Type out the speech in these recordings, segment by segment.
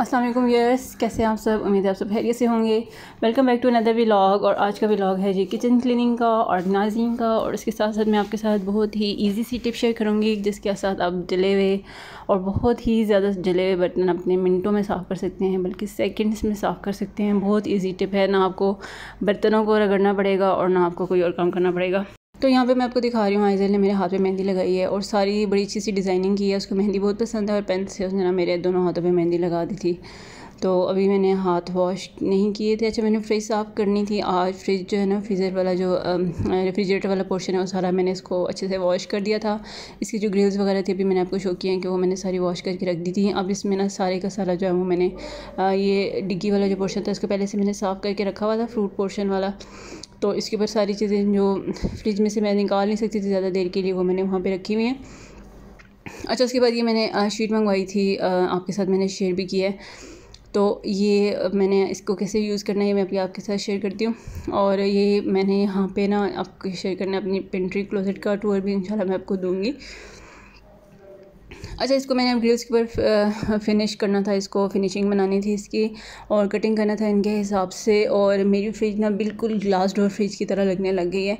Aslam yes कैसे आप सब उम्मीद है आप सब खैरियत से होंगे welcome back to another vlog और आज का व्लाग है जी किचन क्लीनिंग का ऑर्गेनाइजिंग का और इसके साथ साथ मैं आपके साथ बहुत ही इजी सी टिप शेयर करूँगी जिसके साथ आप जले हुए और बहुत ही ज़्यादा जले हुए बर्तन अपने मिनटों में साफ़ कर सकते हैं बल्कि सेकेंड्स में साफ़ कर सकते हैं बहुत ईजी टिप है ना आपको बर्तनों को रगड़ना पड़ेगा और ना आपको कोई और काम करना पड़ेगा तो यहाँ पे मैं आपको दिखा रही हूँ आइजल ने मेरे हाथ पे मेहंदी लगाई है और सारी बड़ी अच्छी सी डिज़ाइनिंग की है उसको मेहंदी बहुत पसंद है और पेन से उसने ना मेरे दोनों हाथों पे मेहंदी लगा दी थी तो अभी मैंने हाथ वॉश नहीं किए थे अच्छा मैंने फ्रिज साफ़ करनी थी आज फ्रिज जो है ना फ्रीज़र वाला जो रेफ्रिजरेटर वाला पोर्शन है वो सारा मैंने इसको अच्छे से वॉश कर दिया था इसकी जो ग्रिल्स वगैरह थी अभी मैंने आपको शो किया है कि वो मैंने सारी वॉश करके रख दी थी अब इसमें ना सारे का सारा जो है वो मैंने ये डिग्गी वाला जो पोर्शन था इसको पहले से मैंने साफ़ करके रखा हुआ था फ्रूट पोर्शन वाला तो इसके ऊपर सारी चीज़ें जो फ्रिज में से मैं निकाल नहीं सकती थी ज़्यादा देर के लिए वो मैंने वहाँ पर रखी हुई हैं अच्छा उसके बाद ये मैंने शीट मंगवाई थी आपके साथ मैंने शेयर भी किया है तो ये मैंने इसको कैसे यूज़ करना है मैं अभी आपके साथ शेयर करती हूँ और ये मैंने यहाँ पे ना आपको शेयर करना अपनी पेंट्री क्लोजेट का टूर भी इंशाल्लाह मैं आपको दूँगी अच्छा इसको मैंने ग्रिल्स के ऊपर फिनिश करना था इसको फिनिशिंग बनानी थी इसकी और कटिंग करना था इनके हिसाब से और मेरी फ्रिज ना बिल्कुल ग्लास डोर फ्रिज की तरह लगने लग गई है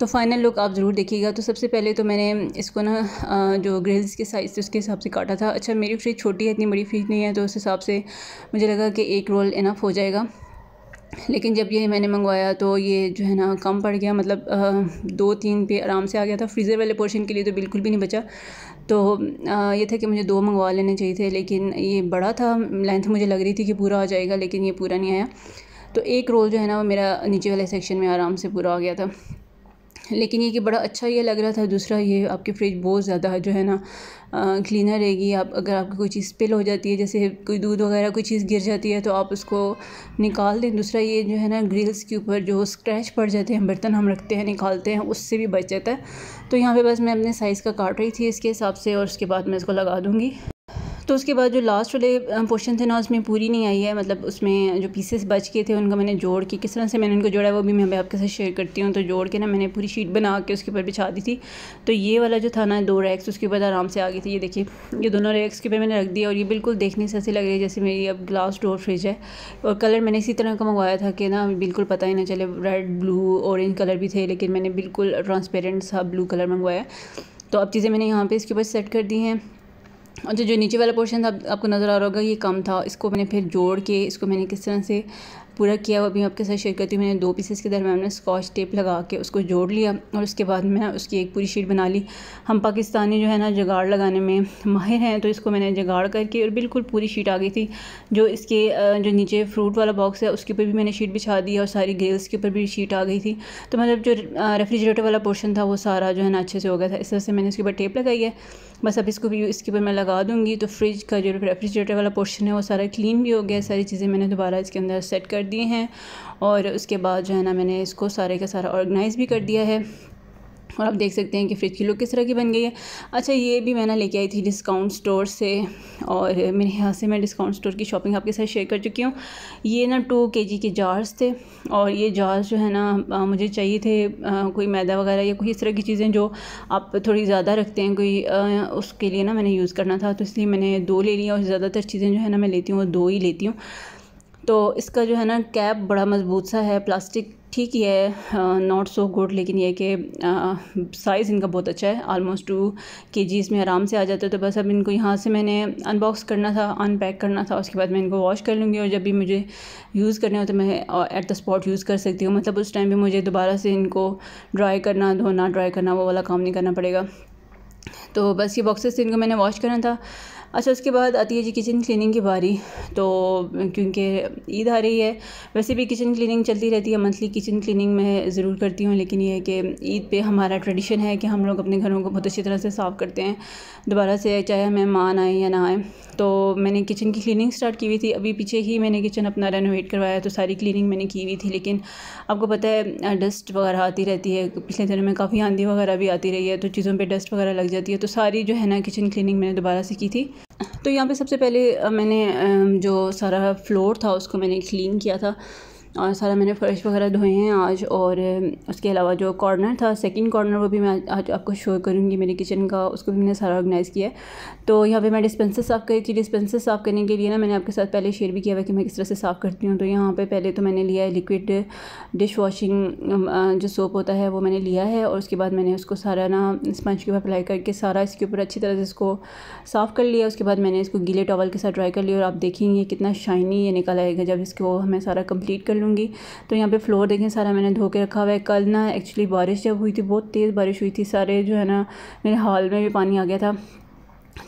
तो फाइनल लुक आप ज़रूर देखिएगा तो सबसे पहले तो मैंने इसको ना जो ग्रिल्स के साइज़ थे उसके हिसाब से काटा था अच्छा मेरी फ्रिज छोटी है इतनी बड़ी फ्रिज नहीं है तो उस हिसाब से मुझे लगा कि एक रोल इनफ हो जाएगा लेकिन जब ये मैंने मंगवाया तो ये जो है ना कम पड़ गया मतलब दो तीन पे आराम से आ गया था फ्रीज़र वाले पोर्शन के लिए तो बिल्कुल भी नहीं बचा तो ये था कि मुझे दो मंगवा लेने चाहिए थे लेकिन ये बड़ा था लेंथ मुझे लग रही थी कि पूरा हो जाएगा लेकिन ये पूरा नहीं आया तो एक रोल जो है ना वो मेरा नीचे वाले सेक्शन में आराम से पूरा हो गया था लेकिन ये कि बड़ा अच्छा ये लग रहा था दूसरा ये आपकी फ्रिज बहुत ज़्यादा जो है ना क्लीनर रहेगी आप अगर आपकी कोई चीज़ स्पिल हो जाती है जैसे कोई दूध वगैरह कोई चीज़ गिर जाती है तो आप उसको निकाल दें दूसरा ये जो है ना ग्रिल्स के ऊपर जो स्क्रैच पड़ जाते हैं बर्तन हम रखते हैं निकालते हैं उससे भी बच जाता है तो यहाँ पर बस मैं अपने साइज़ का काट रही थी इसके हिसाब से और उसके बाद मैं इसको लगा दूँगी तो उसके बाद जो लास्ट वाले पोर्शन थे ना उसमें पूरी नहीं आई है मतलब उसमें जो पीसेस बच गए थे उनका मैंने जोड़ के किस तरह से मैंने उनको जोड़ा वो भी मैं आपके साथ शेयर करती हूँ तो जोड़ के ना मैंने पूरी शीट बना के उसके ऊपर बिछा दी थी तो ये वाला जो था ना दो रैक्स उसके ऊपर आराम से आ गई थी ये देखिए ये दोनों रैक्स के ऊपर मैंने रख दिया और ये बिल्कुल देखने से ऐसे लग रही है जैसे मेरी अब ग्लास डोर फ्रिज है और कलर मैंने इसी तरह का मंगवाया था कि ना बिल्कुल पता ही ना चले रेड ब्लू ऑरेंज कलर भी थे लेकिन मैंने बिल्कुल ट्रांसपेरेंट सा ब्लू कलर मंगवाया तो अब चीज़ें मैंने यहाँ पे इसके ऊपर सेट कर दी हैं और जो जो नीचे वाला पोर्शन था आपको नज़र आ रहा होगा ये कम था इसको मैंने फिर जोड़ के इसको मैंने किस तरह से पूरा किया हुआ भी आपके साथ शेयर करती हूँ मैंने दो पीसेस के दरमियान में स्कॉच टेप लगा के उसको जोड़ लिया और उसके बाद मैं उसकी एक पूरी शीट बना ली हम पाकिस्तानी जो है ना जगाड़ लगाने में माहिर हैं तो इसको मैंने जगाड़ करके और बिल्कुल पूरी शीट आ गई थी जो इसके जो नीचे फ्रूट वाला बॉक्स है उसके ऊपर भी मैंने शीट बिछा दी और सारी ग्रेल्स के ऊपर भी शीट आ गई थी तो मतलब जो रेफ्रिजरेटर वाला पोर्शन था वो सारा जो है ना अच्छे से हो गया था इस तरह से मैंने उसके ऊपर टेप लगाई है बस अब इसको भी इसके ऊपर मैं लगा दूँगी तो फ्रिज का जो रेफ्रिजरेटर वाला पोर्शन है वो सारा क्लीन भी हो गया सारी चीज़ें मैंने दोबारा इसके अंदर सेट कर दिए हैं और उसके बाद जो है ना मैंने इसको सारे का सारा ऑर्गेनाइज़ भी कर दिया है और आप देख सकते हैं कि फ्रिज की लुक किस तरह की बन गई है अच्छा ये भी मैंने ना लेके आई थी डिस्काउंट स्टोर से और मेरे यहाँ से मैं डिस्काउंट स्टोर की शॉपिंग आपके साथ शेयर कर चुकी हूँ ये ना टू के जी के जार्स थे और ये जार्स जो है ना मुझे चाहिए थे आ, कोई मैदा वगैरह या कोई इस तरह की चीज़ें जो आप थोड़ी ज़्यादा रखते हैं कोई आ, उसके लिए ना मैंने यूज़ करना था तो इसलिए मैंने दो ले लिया और ज़्यादातर चीज़ें जो है ना मैं लेती हूँ वो दो ही लेती हूँ तो इसका जो है ना कैप बड़ा मज़बूत सा है प्लास्टिक ठीक ही है नॉट सो गुड लेकिन यह कि साइज़ इनका बहुत अच्छा है आलमोस्ट टू के जी इसमें आराम से आ जाता है तो बस अब इनको यहाँ से मैंने अनबॉक्स करना था अनपैक करना था उसके बाद मैं इनको वॉश कर लूँगी और जब भी मुझे यूज़ करने हो तो मैं एट द स्पॉट यूज़ कर सकती हूँ मतलब उस टाइम भी मुझे दोबारा से इनको ड्राई करना धोना ड्राई करना वो वाला काम नहीं करना पड़ेगा तो बस ये बॉक्सेस इनको मैंने वॉश करना था अच्छा उसके बाद आती है जी किचन क्लीनिंग की बारी तो क्योंकि ईद आ रही है वैसे भी किचन क्लीनिंग चलती रहती है मंथली किचन क्लीनिंग मैं ज़रूर करती हूँ लेकिन ये है कि ईद पे हमारा ट्रेडिशन है कि हम लोग अपने घरों को बहुत अच्छी तरह से साफ़ करते हैं दोबारा से चाहे मेहमान आए या ना आए तो मैंने किचन की क्लिनिंग स्टार्ट की हुई थी अभी पीछे ही मैंने किचन अपना रेनोवेट करवाया तो सारी क्लिनिंग मैंने की हुई थी लेकिन आपको पता है डस्ट वगैरह आती रहती है पिछले दिनों में काफ़ी आंधी वगैरह भी आती रही है तो चीज़ों पर डस्ट वगैरह लग जाती है तो सारी जो है ना किचन क्लिनिंग मैंने दोबारा से की थी तो यहाँ पे सबसे पहले मैंने जो सारा फ्लोर था उसको मैंने क्लीन किया था और सारा मैंने फ़र्श वगैरह धोए हैं आज और उसके अलावा जो कॉर्नर था सेकंड कॉर्नर वो भी मैं आज आपको शो करूँगी मेरे किचन का उसको भी मैंने सारा ऑर्गेनाइज़ किया है तो यहाँ पे मैं डिस्पेंसर साफ़ करी थी डिस्पेंसर साफ़ करने के लिए ना मैंने आपके साथ पहले शेयर भी किया हुआ कि मैं किस तरह से साफ़ करती हूँ तो यहाँ पर पहले तो मैंने लिया है लिक्विड डिश वॉशिंग जो सोप होता है वो मैंने लिया है और उसके बाद मैंने उसको सारा ना स्पंज के ऊपर अप्लाई करके सारा इसके ऊपर अच्छी तरह से इसको साफ़ कर लिया उसके बाद मैंने इसको गीले टॉवल के साथ ड्राई कर लिया और आप देखेंगे कितना शाइनी ये निकल आएगा जब इसको हमें सारा कम्प्लीट कर लूँगी तो यहाँ पे फ्लोर देखें सारा मैंने धो के रखा हुआ है कल ना एक्चुअली बारिश जब हुई थी बहुत तेज़ बारिश हुई थी सारे जो है ना मेरे हॉल में भी पानी आ गया था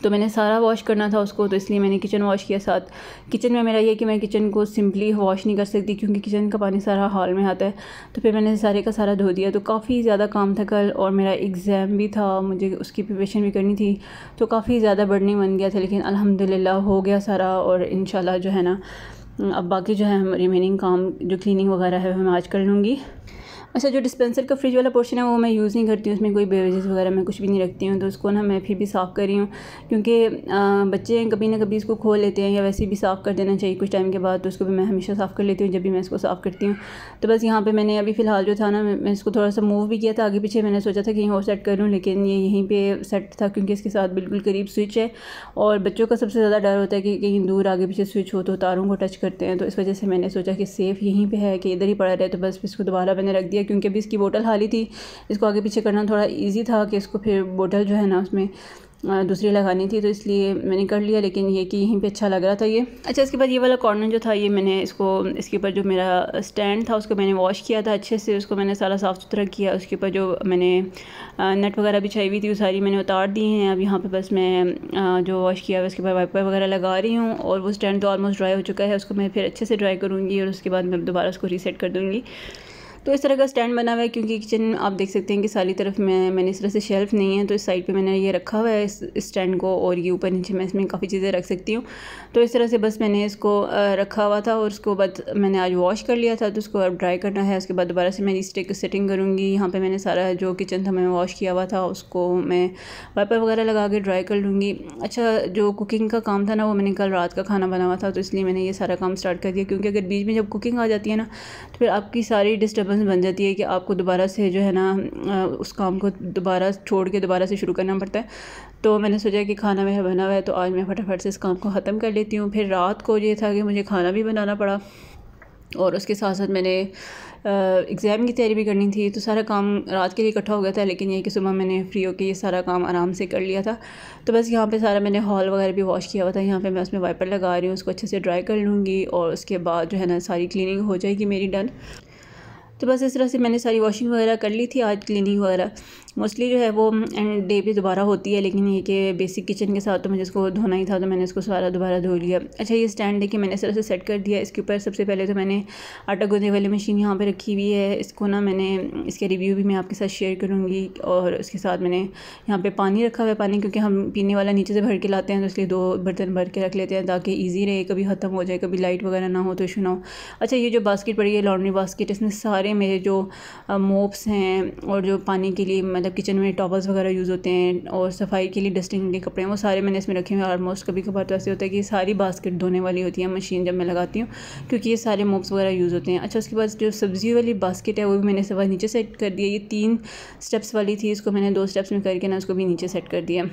तो मैंने सारा वॉश करना था उसको तो इसलिए मैंने किचन वॉश किया साथ किचन में मेरा ये कि मैं किचन को सिंपली वॉश नहीं कर सकती क्योंकि किचन का पानी सारा हॉल में आता है तो फिर मैंने सारे का सारा धो दिया तो काफ़ी ज़्यादा काम था कल और मेरा एग्ज़ाम भी था मुझे उसकी प्रिपरेशन भी करनी थी तो काफ़ी ज़्यादा बढ़ने बन गया था लेकिन अलहमदिल्ला हो गया सारा और इन जो है ना अब बाकी जो है रिमेनिंग काम जो क्लीनिंग वगैरह है मैं आज कर लूँगी अच्छा जो डिस्पेंसर का फ्रिज वाला पोर्शन है वो मैं यूज़ नहीं करती हूँ उसमें कोई बेवरेजेस वगैरह मैं कुछ भी नहीं रखती हूँ तो उसको ना मैं फिर भी साफ़ कर रही हूँ क्योंकि बच्चे कभी ना कभी इसको खोल लेते हैं या वैसे भी साफ़ कर देना चाहिए कुछ टाइम के बाद तो उसको भी मैं हमेशा साफ़ कर लेती हूँ जब भी मैं इसको साफ़ करती हूँ तो बस यहाँ पर मैंने अभी फ़िलहाल जो था ना मैं इसको थोड़ा सा मूव भी किया था आगे पीछे मैंने सोचा था कि यहीं और सेट करूँ लेकिन ये यहीं पर सेट था क्योंकि इसके साथ बिल्कुल करीब स्विच है और बच्चों का सबसे ज़्यादा डर होता है कि कहीं दूर आगे पीछे स्विच हो तो तारों को टच करते हैं तो इस वजह से मैंने सोचा कि सेफ़ यहीं पर है कि इधर ही पड़ा रहे तो बस इसको दोबारा मैंने रख दिया है क्योंकि अभी इसकी बोतल हाली थी इसको आगे पीछे करना थोड़ा ईजी था कि इसको फिर बोतल जो है ना उसमें दूसरी लगानी थी तो इसलिए मैंने कर लिया लेकिन ये कि यहीं पे अच्छा लग रहा था ये अच्छा इसके बाद ये वाला कॉर्नर जो था ये मैंने इसको इसके ऊपर जो मेरा स्टैंड था उसको मैंने वॉश किया था अच्छे से उसको मैंने सारा साफ़ सुथरा किया उसके ऊपर जो मैंने नट वगैरह बिछाई हुई थी वो सारी मैंने उतार दी हैं अब यहाँ पर बस मैं जो वॉश किया हुआ उसके ऊपर वाइपर वगैरह लगा रही हूँ और वो स्टैंड तो ऑलमोस्ट ड्राई हो चुका है उसको मैं फिर अच्छे से ड्राई करूँगी और उसके बाद मैं दोबारा उसको रीसेट कर दूँगी तो इस तरह का स्टैंड बना हुआ है क्योंकि किचन आप देख सकते हैं कि सारी तरफ में मैंने इस तरह से शेल्फ नहीं है तो इस साइड पे मैंने ये रखा हुआ है इस स्टैंड को और ये ऊपर नीचे मैं इसमें काफ़ी चीज़ें रख सकती हूँ तो इस तरह से बस मैंने इसको रखा हुआ था और उसको बाद मैंने आज वॉश कर लिया था तो उसको अब ड्राई करना है उसके बाद दोबारा से मैं इस टेक सेटिंग करूँगी यहाँ पर मैंने सारा जो किचन था मैंने वॉश किया हुआ था उसको मैं वाइपर वगैरह लगा के ड्राई कर लूँगी अच्छा जो कुकिंग का काम था ना वो मैंने कल रात का खाना बना हुआ था तो इसलिए मैंने ये सारा काम स्टार्ट कर दिया क्योंकि अगर बीच में जब कुकिंग आ जाती है ना तो फिर आपकी सारी डिस्टर्बेंस डिस्टर्बेंस बन जाती है कि आपको दोबारा से जो है ना उस काम को दोबारा छोड़ के दोबारा से शुरू करना पड़ता है तो मैंने सोचा कि खाना मेरा बना हुआ है तो आज मैं फटाफट से इस काम को ख़त्म कर लेती हूँ फिर रात को ये था कि मुझे खाना भी बनाना पड़ा और उसके साथ साथ मैंने एग्ज़ाम की तैयारी भी करनी थी तो सारा काम रात के लिए इकट्ठा हो गया था लेकिन ये कि सुबह मैंने फ्री होकर ये सारा काम आराम से कर लिया था तो बस यहाँ पे सारा मैंने हॉल वगैरह भी वॉश किया हुआ था यहाँ पे मैं उसमें वाइपर लगा रही हूँ उसको अच्छे से ड्राई कर लूँगी और उसके बाद जो है ना सारी क्लिनिंग हो जाएगी मेरी डन तो बस इस तरह से मैंने सारी वॉशिंग वगैरह कर ली थी आज क्लिनिंग वगैरह मोस्टली जो है वो एंड mm, डे भी दोबारा होती है लेकिन ये कि बेसिक किचन के साथ तो मुझे इसको धोना ही था तो मैंने इसको सारा दोबारा धो लिया अच्छा ये स्टैंड देखिए मैंने इस से सेट कर दिया इसके ऊपर सबसे पहले तो मैंने आटा गूंदने वाली मशीन यहाँ पर रखी हुई है इसको ना मैंने mm, इसके रिव्यू भी मैं आपके साथ शेयर करूँगी और उसके साथ मैंने यहाँ पर पानी रखा हुआ है पानी क्योंकि हम पीने वाला नीचे से भर के लाते हैं तो इसलिए दो बर्तन भर के रख लेते हैं ताकि ईजी रहे कभी ख़त्म हो जाए कभी लाइट वगैरह ना हो तो इशू ना हो अच्छा ये जो बास्केट पड़ी है लॉन्ड्री बास्केट इसमें सारे मेरे जो मोप्स uh, हैं और जो पानी के लिए मतलब किचन में टॉवल्स वगैरह यूज़ होते हैं और सफाई के लिए डस्टिंग के कपड़े हैं वो सारे मैंने इसमें रखे हुए हैं ऑलमोस्ट कभी कभार तो ऐसे होता है कि सारी बास्केट धोने वाली होती है मशीन जब मैं लगाती हूँ क्योंकि ये सारे मोप्स वगैरह यूज़ होते हैं अच्छा उसके बाद जो सब्ज़ी वाली बास्केट है वो भी मैंने सफाई नीचे सेट कर दिया ये तीन स्टेप्स वाली थी इसको मैंने दो स्टेप्स में करके ना उसको भी नीचे सेट कर दिया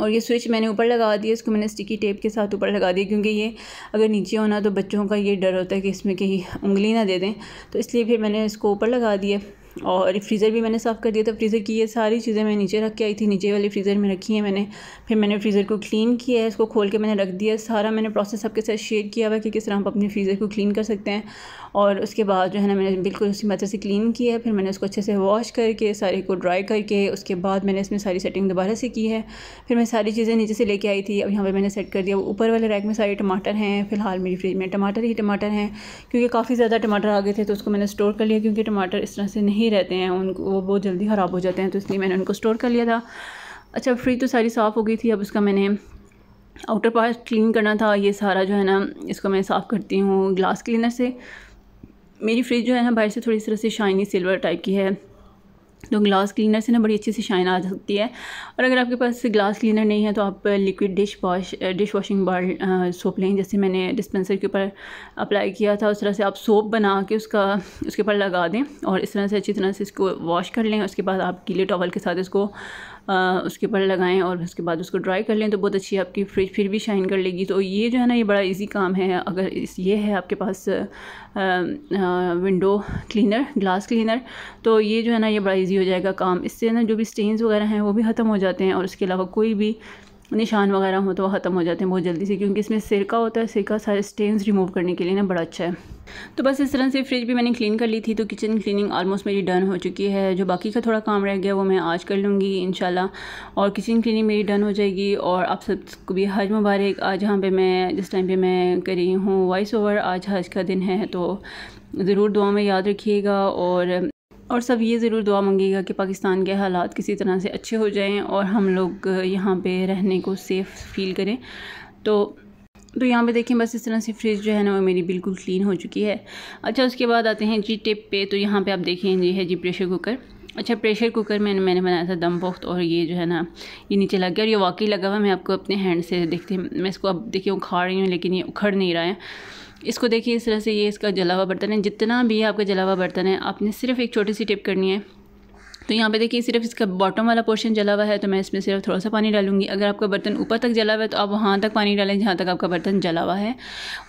और ये स्विच मैंने ऊपर लगा दिया इसको मैंने स्टिकी टेप के साथ ऊपर लगा दिया क्योंकि ये अगर नीचे होना तो बच्चों का ये डर होता है कि इसमें कहीं उंगली ना दे दें तो इसलिए फिर मैंने इसको ऊपर लगा दिया और फ्रीज़र भी मैंने साफ़ कर दिया था फ्रीज़र की ये सारी चीज़ें मैं नीचे रख के आई थी नीचे वाले फ्रीज़र में रखी हैं मैंने फिर मैंने फ्रीज़र को क्लीन किया है इसको खोल के मैंने रख दिया सारा मैंने प्रोसेस आपके साथ शेयर किया हुआ कि किस तरह आप अपने फ्रीज़र को क्लीन कर सकते हैं और उसके बाद जो है ना मैंने बिल्कुल उसी मेथड से क्लीन किया है फिर मैंने उसको अच्छे से वॉश करके सारे को ड्राई करके उसके बाद मैंने इसमें सारी सेटिंग दोबारा से की है फिर मैं सारी चीज़ें नीचे से लेके आई थी अब यहाँ पर मैंने सेट कर दिया ऊपर वाले रैक में सारे टमाटर हैं फिलहाल मेरी फ्रिज में टमाटर ही टमाटर हैं क्योंकि काफ़ी ज़्यादा टमाटर आ गए थे तो उसको मैंने स्टोर कर लिया क्योंकि टमाटर इस तरह से नहीं ही रहते हैं उनको वो बहुत जल्दी ख़राब हो जाते हैं तो इसलिए मैंने उनको स्टोर कर लिया था अच्छा फ्रिज तो सारी साफ़ हो गई थी अब उसका मैंने आउटर पार्ट क्लीन करना था ये सारा जो है ना इसको मैं साफ़ करती हूँ ग्लास क्लीनर से मेरी फ्रिज जो है ना बाहर से थोड़ी तरह से शाइनी सिल्वर टाइप की है तो ग्लास क्लीनर से ना बड़ी अच्छी सी शाइन आ सकती है और अगर आपके पास ग्लास क्लीनर नहीं है तो आप liquid dish wash dish washing bar soap लें जैसे मैंने डिस्पेंसर के ऊपर अप्लाई किया था उस तरह से आप सोप बना के उसका उसके ऊपर लगा दें और इस तरह से अच्छी तरह से इसको वॉश कर लें उसके बाद आप गीले टॉवल के साथ इसको उसके ऊपर लगाएं और उसके बाद उसको ड्राई कर लें तो बहुत अच्छी आपकी फ्रिज फिर भी शाइन कर लेगी तो ये जो है ना ये बड़ा इजी काम है अगर इस ये है आपके पास विंडो क्लीनर ग्लास क्लीनर तो ये जो है ना ये बड़ा ईजी हो जाएगा काम इससे ना जो भी स्टेन्स वगैरह हैं वो भी ख़त्म हो जाते हैं और इसके अलावा कोई भी निशान वगैरह हो तो ख़त्म हो जाते हैं बहुत जल्दी से क्योंकि इसमें सिरका होता है सिरका सारे स्टेन्स रिमूव करने के लिए ना बड़ा अच्छा है तो बस इस तरह से फ्रिज भी मैंने क्लीन कर ली थी तो किचन क्लीनिंग ऑलमोस्ट मेरी डन हो चुकी है जो बाकी का थोड़ा काम रह गया वो मैं आज कर लूँगी इन और किचन क्लिनिंग मेरी डन हो जाएगी और आप सबको भी हज मुबारक आज यहाँ पर मैं जिस टाइम पर मैं कर रही हूँ वॉइस ओवर आज हज का दिन है तो ज़रूर दुआ में याद रखिएगा और और सब ये ज़रूर दुआ मंगेगा कि पाकिस्तान के हालात किसी तरह से अच्छे हो जाएं और हम लोग यहाँ पे रहने को सेफ़ फील करें तो तो यहाँ पे देखें बस इस तरह से फ्रिज जो है ना वो मेरी बिल्कुल क्लीन हो चुकी है अच्छा उसके बाद आते हैं जी टिप पे तो यहाँ पे आप देखें ये है जी प्रेशर कुकर अच्छा प्रेशर कुकर में मैंने बनाया था दम पोख्त और ये जो है ना ये नीचे लग गया और ये वाकई लगा हुआ मैं आपको अपने हैंड से देखते मैं इसको अब देखिए उखाड़ रही हूँ लेकिन ये उखड़ नहीं रहा है इसको देखिए इस तरह से ये इसका जला हुआ बर्तन है जितना भी आपका जला हुआ बर्तन है आपने सिर्फ एक छोटी सी टिप करनी है तो यहाँ पे देखिए सिर्फ इसका बॉटम वाला पोर्शन जला हुआ है तो मैं इसमें सिर्फ थोड़ा सा पानी डालूंगी अगर आपका बर्तन ऊपर तक जला हुआ है तो आप वहाँ तक पानी डालें जहाँ तक आपका बर्तन जला हुआ है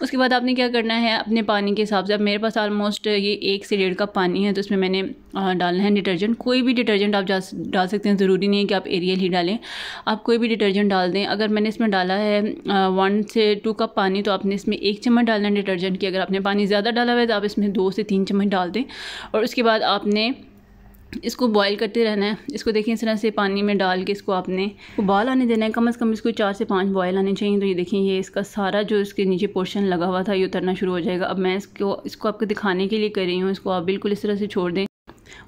उसके बाद आपने क्या करना है अपने पानी के हिसाब से अब मेरे पास आलमोस्ट ये एक से डेढ़ कप पानी है तो उसमें मैंने डालना है डिटर्जेंट कोई भी डिटर्जेंट आप डाल सकते हैं ज़रूरी नहीं है कि आप एरियल ही डालें आप कोई भी डिटर्जेंट डाल दें अगर मैंने इसमें डाला है वन से टू कप पानी तो आपने इसमें एक चम्मच डालना है डिटर्जेंट की अगर आपने पानी ज़्यादा डाला हुआ है तो आप इसमें दो से तीन चम्मच डाल दें और उसके बाद आपने इसको बॉईल करते रहना है इसको देखिए इस तरह से पानी में डाल के इसको आपने उबाल आने देना है कम अज़ कम इसको चार से पाँच बॉयल आने चाहिए तो ये देखिए ये इसका सारा जो इसके नीचे पोर्शन लगा हुआ था ये उतरना शुरू हो जाएगा अब मैं इसको इसको आपको दिखाने के लिए कर रही हूँ इसको आप बिल्कुल इस तरह से छोड़ दें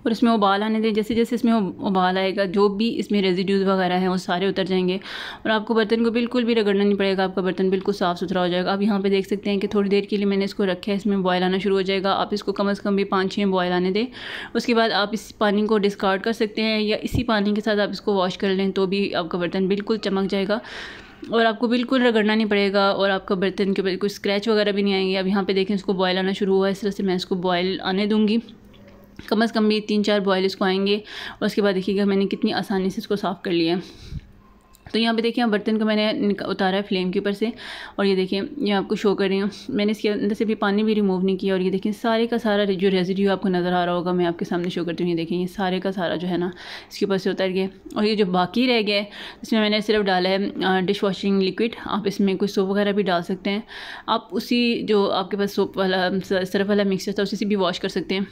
और इसमें उबाल आने दें जैसे जैसे इसमें उबाल आएगा जो भी इसमें रेजिड्यूज़ वगैरह हैं वो सारे उतर जाएंगे और आपको बर्तन को बिल्कुल भी रगड़ना नहीं पड़ेगा आपका बर्तन बिल्कुल साफ़ सुथरा हो जाएगा आप यहाँ पर देख सकते हैं कि थोड़ी देर के लिए मैंने इसको रखा है इसमें बॉयल आना शुरू हो जाएगा आप इसको कम अज़ कम भी पाँच छः बॉयल आने दें उसके बाद आप इस पानी को डिस्कार्ड कर सकते हैं या इसी पानी के साथ आप इसको वॉश कर लें तो भी आपका बर्तन बिल्कुल चमक जाएगा और आपको बिल्कुल रगड़ना नहीं पड़ेगा और आपका बर्तन के ऊपर कोई स्क्रैच वगैरह भी नहीं आएंगे अब यहाँ पे देखें इसको बॉयल आना शुरू हुआ है इस तरह से मैं इसको बॉयल आने दूँगी कम से कम भी तीन चार बॉयल इसको आएंगे और उसके बाद देखिएगा मैंने कितनी आसानी से इसको साफ़ कर लिया है तो यहाँ पे देखिए आप बर्तन को मैंने उतारा है फ्लेम के ऊपर से और ये देखिए ये आपको शो कर रही हूँ मैंने इसके अंदर से भी पानी भी रिमूव नहीं किया और ये देखिए सारे का सारा जो रेजिड्यू आपको नज़र आ रहा होगा मैं आपके सामने शो करती हूँ ये देखें ये सारे का सारा जो है ना इसके ऊपर से उतर गया और ये जो बाकी रह गए इसमें मैंने सिर्फ डाला है डिश वॉशिंग लिक्विड आप इसमें कोई सोप वगैरह भी डाल सकते हैं आप उसी जो आपके पास सोप वाला सर्फ वाला मिक्सर था उसी से भी वॉश कर सकते हैं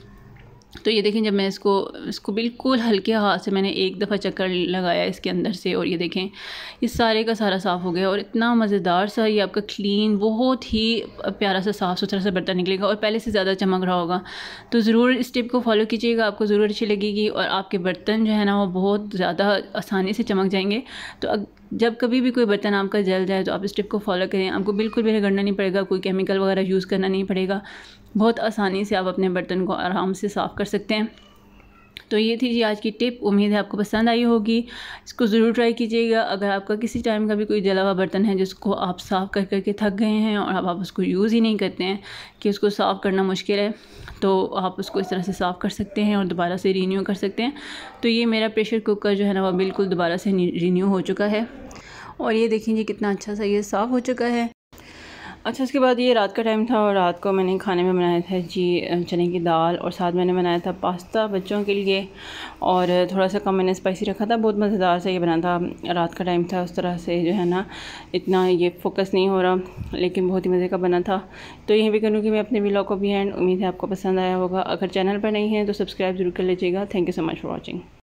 तो ये देखें जब मैं इसको इसको बिल्कुल हल्के हाथ से मैंने एक दफ़ा चक्कर लगाया इसके अंदर से और ये देखें ये सारे का सारा साफ़ हो गया और इतना मज़ेदार सा ये आपका क्लीन बहुत ही प्यारा सा साफ़ सुथरा सा बर्तन निकलेगा और पहले से ज़्यादा चमक रहा होगा तो ज़रूर इस टिप को फॉलो कीजिएगा आपको ज़रूर अच्छी लगेगी और आपके बर्तन जो है ना वो बहुत ज़्यादा आसानी से चमक जाएंगे तो जब कभी भी कोई बर्तन आपका जल जाए तो आप इस टिप को फॉलो करें आपको बिल्कुल भी रगड़ना नहीं पड़ेगा कोई केमिकल वगैरह यूज़ करना नहीं पड़ेगा बहुत आसानी से आप अपने बर्तन को आराम से साफ़ कर सकते हैं तो ये थी जी आज की टिप उम्मीद है आपको पसंद आई होगी इसको ज़रूर ट्राई कीजिएगा अगर आपका किसी टाइम का भी कोई जला हुआ बर्तन है जिसको आप साफ़ कर करके थक गए हैं और अब आप उसको यूज़ ही नहीं करते हैं कि उसको साफ़ करना मुश्किल है तो आप उसको इस तरह से साफ़ कर सकते हैं और दोबारा से रीन्यू कर सकते हैं तो ये मेरा प्रेशर कुकर जो है ना वह बिल्कुल दोबारा से रीन्यू हो चुका है और ये देखें जी कितना अच्छा सा ये साफ़ हो चुका है अच्छा उसके बाद ये रात का टाइम था और रात को मैंने खाने में बनाया था जी चने की दाल और साथ मैंने बनाया था पास्ता बच्चों के लिए और थोड़ा सा कम मैंने स्पाइसी रखा था बहुत मज़ेदार से ये बना था रात का टाइम था उस तरह से जो है ना इतना ये फोकस नहीं हो रहा लेकिन बहुत ही मज़े का बना था तो यहीं भी करूँगी मैं अपने ब्लॉग को भी एंड उम्मीद है आपको पसंद आया होगा अगर चैनल पर नहीं है तो सब्सक्राइब ज़रूर कर लीजिएगा thank you so much for watching